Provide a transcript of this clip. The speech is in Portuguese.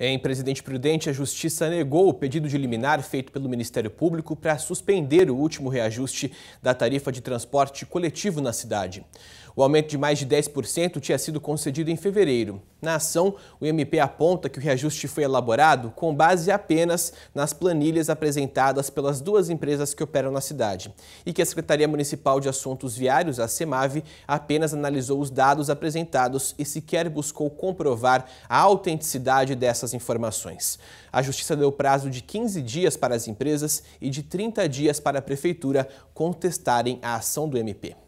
Em Presidente Prudente, a Justiça negou o pedido de liminar feito pelo Ministério Público para suspender o último reajuste da tarifa de transporte coletivo na cidade. O aumento de mais de 10% tinha sido concedido em fevereiro. Na ação, o MP aponta que o reajuste foi elaborado com base apenas nas planilhas apresentadas pelas duas empresas que operam na cidade e que a Secretaria Municipal de Assuntos Viários, a CEMAV, apenas analisou os dados apresentados e sequer buscou comprovar a autenticidade dessas essas informações. A Justiça deu prazo de 15 dias para as empresas e de 30 dias para a Prefeitura contestarem a ação do MP.